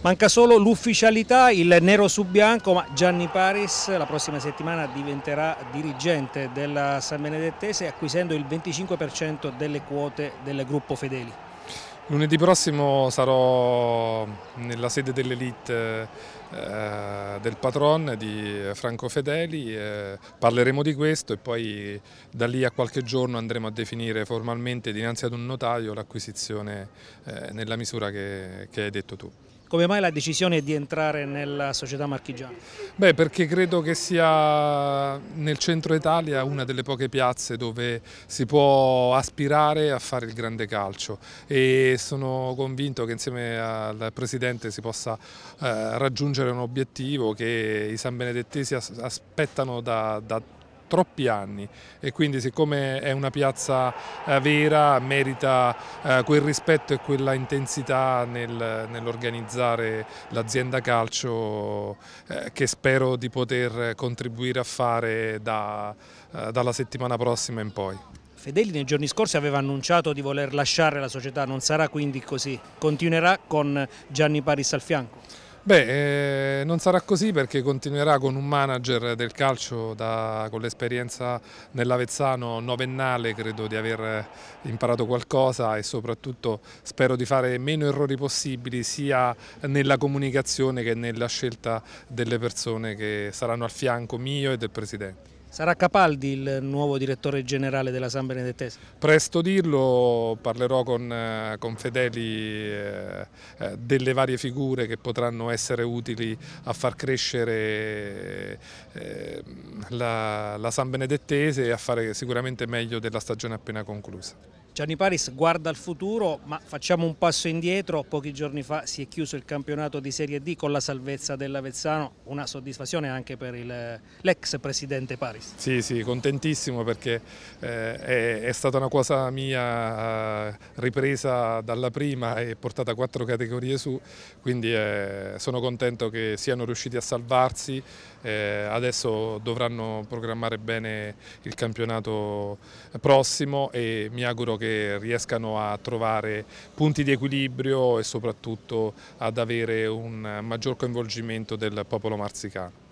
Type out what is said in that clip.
Manca solo l'ufficialità, il nero su bianco, ma Gianni Paris la prossima settimana diventerà dirigente della San Benedettese acquisendo il 25% delle quote del gruppo Fedeli. Lunedì prossimo sarò nella sede dell'elite eh, del patron di Franco Fedeli, parleremo di questo e poi da lì a qualche giorno andremo a definire formalmente dinanzi ad un notaio l'acquisizione eh, nella misura che hai detto tu. Come mai la decisione di entrare nella società marchigiana? Beh, perché credo che sia nel centro Italia una delle poche piazze dove si può aspirare a fare il grande calcio e sono convinto che insieme al Presidente si possa eh, raggiungere un obiettivo che i San Benedettesi aspettano da, da troppi anni e quindi siccome è una piazza eh, vera merita eh, quel rispetto e quella intensità nel, nell'organizzare l'azienda calcio eh, che spero di poter contribuire a fare da, dalla settimana prossima in poi. Fedeli nei giorni scorsi aveva annunciato di voler lasciare la società, non sarà quindi così, continuerà con Gianni Paris al fianco? Beh, eh, non sarà così perché continuerà con un manager del calcio da, con l'esperienza nell'Avezzano novennale, credo di aver imparato qualcosa e soprattutto spero di fare meno errori possibili sia nella comunicazione che nella scelta delle persone che saranno al fianco mio e del Presidente. Sarà Capaldi il nuovo direttore generale della San Benedettese? Presto dirlo, parlerò con, eh, con Fedeli eh, eh, delle varie figure che potranno essere utili a far crescere eh, la, la San Benedettese e a fare sicuramente meglio della stagione appena conclusa. Gianni Paris guarda al futuro, ma facciamo un passo indietro. Pochi giorni fa si è chiuso il campionato di Serie D con la salvezza dell'Avezzano, una soddisfazione anche per l'ex presidente Paris. Sì, sì, contentissimo perché eh, è, è, stata una cosa mia eh, ripresa dalla prima e portata quattro categorie su, quindi eh, sono contento che siano riusciti a salvarsi. Eh, adesso dovranno programmare bene il campionato prossimo e mi auguro che che riescano a trovare punti di equilibrio e soprattutto ad avere un eh, maggior coinvolgimento del popolo marzicano.